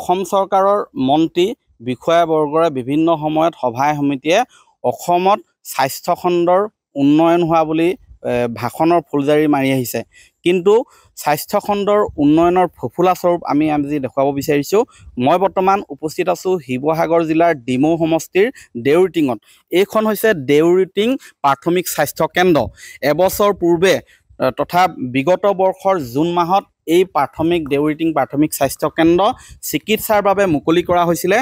অসম চৰকাৰৰ মন্ত্ৰী বিষয়াবৰ্গৰে বিভিন্ন সময়ত সভায় সমিতিয়ে অসমত স্বাস্থ্য খণ্ডৰ উন্নয়ন হোৱা বুলি ভাষণৰ ফুলজাৰি মাৰি আহিছে কিন্তু স্বাস্থ্যখণ্ডৰ উন্নয়নৰ ফুফুলা স্বৰূপ আমি আজি দেখুৱাব বিচাৰিছোঁ মই বৰ্তমান উপস্থিত আছোঁ শিৱসাগৰ জিলাৰ ডিমৌ সমষ্টিৰ দেউৰটিঙত এইখন হৈছে দেউৰটিং প্ৰাথমিক স্বাস্থ্য কেন্দ্ৰ এবছৰ পূৰ্বে তথা বিগত বৰ্ষৰ জুন মাহত এই প্ৰাথমিক দেউৰিটিং প্ৰাথমিক স্বাস্থ্যকেন্দ্ৰ চিকিৎসাৰ বাবে মুকলি কৰা হৈছিলে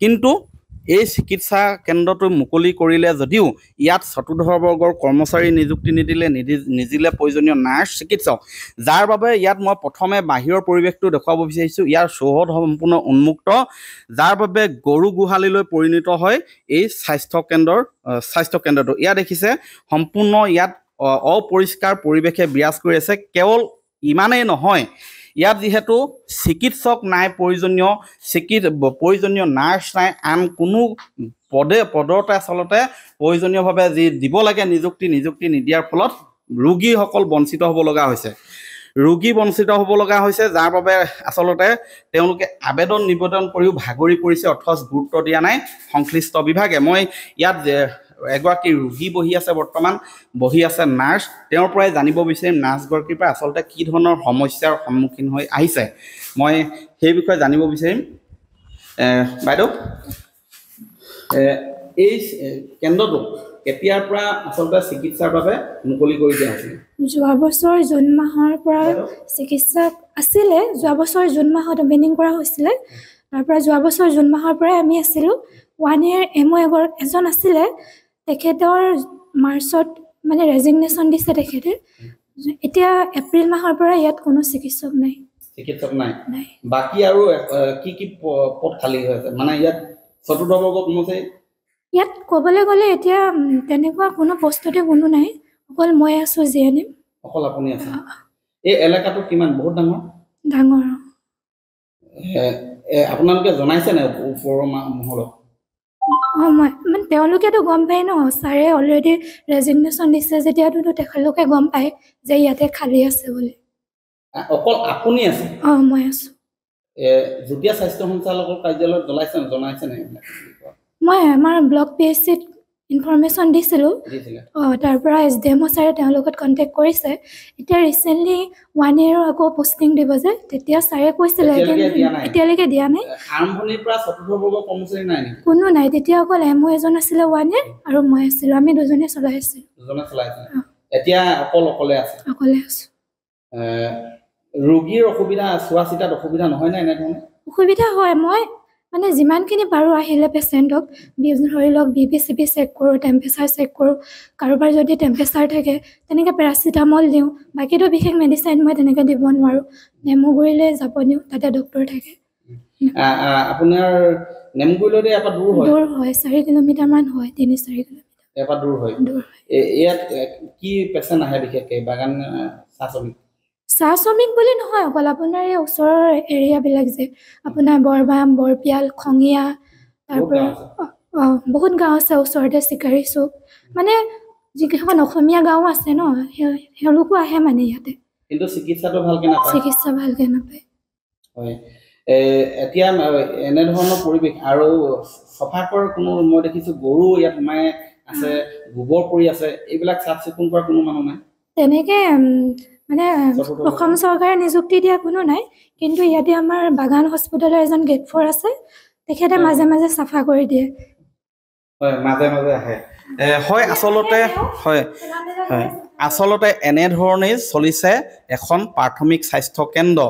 কিন্তু এই চিকিৎসা কেন্দ্ৰটো মুকলি কৰিলে যদিও ইয়াত চতুৰ্থ বৰ্গৰ কৰ্মচাৰী নিযুক্তি নিদিলে নিদি নিদিলে প্ৰয়োজনীয় নাৰ্ছ চিকিৎসক যাৰ বাবে ইয়াত মই প্ৰথমে বাহিৰৰ পৰিৱেশটো দেখুৱাব বিচাৰিছোঁ ইয়াৰ চৌহদ সম্পূৰ্ণ উন্মুক্ত যাৰ বাবে গৰু গোহালিলৈ পৰিণত হয় এই স্বাস্থ্যকেন্দ্ৰৰ স্বাস্থ্যকেন্দ্ৰটো ইয়াত দেখিছে সম্পূৰ্ণ ইয়াত অপৰিষ্কাৰ পৰিৱেশে বিৰাজ কৰি আছে কেৱল ইমানেই নহয় ইয়াত যিহেতু চিকিৎসক নাই প্ৰয়োজনীয় চিকিৎ প্ৰয়োজনীয় নাৰ্ছ নাই আন কোনো পদে পদতে আচলতে প্ৰয়োজনীয়ভাৱে যি দিব লাগে নিযুক্তি নিযুক্তি নিদিয়াৰ ফলত ৰোগীসকল বঞ্চিত হ'ব লগা হৈছে ৰোগী বঞ্চিত হ'ব লগা হৈছে যাৰ বাবে আচলতে তেওঁলোকে আবেদন নিবেদন কৰিও ভাগৰি পৰিছে অথচ গুৰুত্ব দিয়া নাই সংশ্লিষ্ট বিভাগে মই ইয়াত এগৰাকী ৰোগী বহি আছে বৰ্তমান বহি আছে নাৰ্ছ তেওঁৰ পৰাই জানিব বিচাৰিম নাৰ্ছগৰাকীৰ পৰা আচলতে কি ধৰণৰ সমস্যাৰ সন্মুখীন হৈ আহিছে মই সেই বিষয়ে জানিব বিচাৰিম বাইদেউ এই কেন্দ্ৰটো কেতিয়াৰ পৰা আচলতে চিকিৎসাৰ বাবে মুকলি কৰি দিয়া হৈছিল যোৱা বছৰ জুন মাহৰ পৰা চিকিৎসা আছিলে যোৱা বছৰ জুন মাহত অপেনিং কৰা হৈছিলে তাৰপৰা যোৱা বছৰ জুন মাহৰ পৰাই আমি আছিলোঁ ওৱান ইয়েৰ এম অ' এগৰাকী এজন আছিলে তেখেতৰ মাৰ্চত মানে ৰেজিগনেশ্যন দিছে তেখেতে এতিয়া এপ্ৰিল মাহৰ পৰা ইয়াত কোনো চিকিৎসক নাই চিকিৎসক নাই নাই বাকী আৰু কি কি পদ খালী হৈ আছে মানে ইয়াত চতুৰ্থ বৰ্গ কোনোতে ইয়াত ক'বলৈ গ'লে এতিয়া তেনেকুৱা কোনো পষ্টতে কোনো নাই অকল মই আছো জি এন এম অকল আপুনি আছে এই এলেকাটো কিমান বহুত ডাঙৰ ডাঙৰ আপোনালোকে জনাইছেনে ওপৰৰ মহলক অঁ মই মানে তেওঁলোকেতো গম পায় ন ছাৰে অলৰেডি ৰেজিগনেশ্যন দিছে যেতিয়াতো তেখেতলোকে গম পায় যে ইয়াতে খালী আছে বুলি অকল আপুনি আছে অঁ মই আছো যুটীয়া স্বাস্থ্য সঞ্চালকৰ কাৰ্যালয়ত জনাইছে জনাইছে নে মই আমাৰ ব্লক পি এইচ চিত ইনফৰ্মেশ্যন দিছিলোঁ তাৰ পৰা এছ ডি এমৰ ছাৰে তেওঁৰ লগত কণ্টেক্ট কৰিছে এতিয়া ৰিচেণ্টলি ওৱান ইয়েৰৰ আকৌ পষ্টিং দিব যে তেতিয়া ছাৰে কৈছিলে এতিয়ালৈকে দিয়া নাই কোনো নাই তেতিয়া অকল এম অ' এজন আছিলে ওৱান ইয়েৰ আৰু মই আছিলোঁ আমি দুজনে চলাই আছিলোঁ অকলে আছো ৰোগীৰ অসুবিধা চোৱা চিতাত অসুবিধা নহয় নে এনেধৰণে অসুবিধা হয় মই মানে যিমানখিনি পাৰোঁ আহিলে পেচেণ্টক ধৰি লওক বি পি চি পি চেক কৰোঁ টেম্পেচাৰ চেক কৰোঁ কাৰোবাৰ যদি টেম্পেচাৰ থাকে তেনেকৈ পেৰাচিটামল দিওঁ বাকীতো বিশেষ মেডিচাইন মই তেনেকৈ দিব নোৱাৰোঁ নেমুগুৰিলৈ যাব দিওঁ তাতে ডক্টৰ থাকে দূৰ হয় চাৰি কিলোমিটাৰমান হয় তিনি চাৰি কিলোমিটাৰ কি পেচেণ্ট আহে বিশেষকৈ বাগান চাহ শ্ৰমিক চাহ শ্ৰমিক বুলি নহয় অকল আপোনাৰ এই ওচৰৰ এৰিয়াবিলাক যে আপোনাৰ বৰবাম বৰপিয়াল খঙীয়া তাৰপৰা বহুত গাঁও আছে ওচৰতে চিকাৰী চুক মানে যিকেইখন অসমীয়া গাঁও আছে ন তেওঁলোকো আহে মানে ইয়াতে কিন্তু চিকিৎসাটো ভালকৈ নাপায় চিকিৎসা ভালকৈ নাপায় হয় এতিয়া এনেধৰণৰ পৰিৱেশ আৰু চফা কৰাৰ কোনো মই দেখিছোঁ গৰু ইয়াত সোমাই আছে গোবৰ পৰি আছে এইবিলাক চাফ চিকুণ কৰা কোনো মানুহ নাই তেনেকৈ মানে অসম চৰকাৰে নিযুক্তি দিয়া কোনো নাই কিন্তু ইয়াতে আমাৰ বাগান হস্পিটেলৰ এজন গেট ফৰ আছে তেখেতে মাজে মাজে চাফা কৰি দিয়ে হয় মাজে মাজে আহে হয় আচলতে হয় হয় আচলতে এনেধৰণেই চলিছে এখন প্ৰাথমিক স্বাস্থ্যকেন্দ্ৰ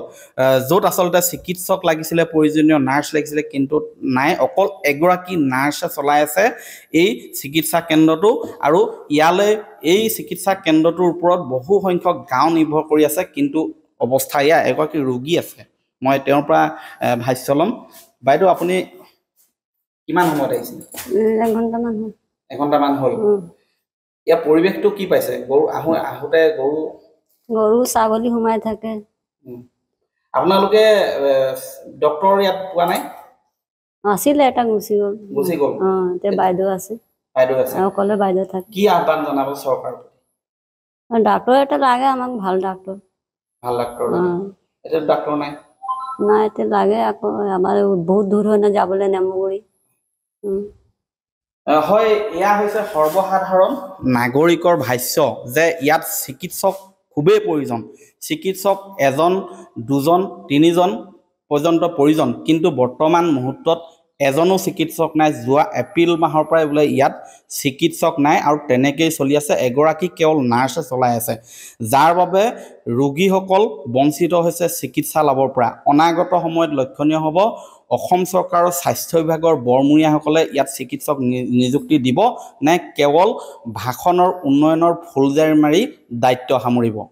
য'ত আচলতে চিকিৎসক লাগিছিলে প্ৰয়োজনীয় নাৰ্ছ লাগিছিলে কিন্তু নাই অকল এগৰাকী নাৰ্ছে চলাই আছে এই চিকিৎসা কেন্দ্ৰটো আৰু ইয়ালৈ এই চিকিৎসা কেন্দ্ৰটোৰ ওপৰত বহু সংখ্যক গাঁও নিৰ্ভৰ কৰি আছে কিন্তু অৱস্থা ইয়াৰ এগৰাকী ৰোগী আছে মই তেওঁৰ পৰা ভাষ্য ল'ম বাইদেউ আপুনি কিমান সময়ত আহিছিলে এঘণ্টামান হয় এঘণ্টামান হ'ল ইয়াৰ পৰিৱেশটো কি পাইছে গৰু আহো আহোঁতে গৰু গৰু ছাগলী সোমাই থাকে আপোনালোকে ডক্টৰ ইয়াত পোৱা নাই আছিলে এটা গুচি গ'ল গুচি গ'ল এতিয়া বাইদেউ আছে বাইদেউ আছে অকলে বাইদেউ থাকে কি আহ্বান জনাব চৰকাৰ ডাক্তৰ এটা লাগে আমাক ভাল ডাক্তৰ ভাল ডাক্তৰ এতিয়া ডাক্তৰ নাই নাই এতিয়া লাগে আকৌ আমাৰ বহুত দূৰ হয় ন যাবলৈ নেমুগুৰি হয় এয়া হৈছে সৰ্বসাধাৰণ নাগৰিকৰ ভাষ্য যে ইয়াত চিকিৎসক খুবেই প্ৰয়োজন চিকিৎসক এজন দুজন তিনিজন পৰ্যন্ত প্ৰয়োজন কিন্তু বৰ্তমান মুহূৰ্তত এজনো চিকিৎসক নাই যোৱা এপ্ৰিল মাহৰ পৰাই বোলে ইয়াত চিকিৎসক নাই আৰু তেনেকেই চলি আছে এগৰাকী কেৱল নাৰ্ছে চলাই আছে যাৰ বাবে ৰোগীসকল বঞ্চিত হৈছে চিকিৎসা লাভৰ পৰা অনাগত সময়ত লক্ষণীয় হ'ব অসম চৰকাৰৰ স্বাস্থ্য বিভাগৰ বৰমূৰীয়াসকলে ইয়াত চিকিৎসক নিযুক্তি দিব নে কেৱল ভাষণৰ উন্নয়নৰ ফুলজাৰি মাৰি দায়িত্ব সামৰিব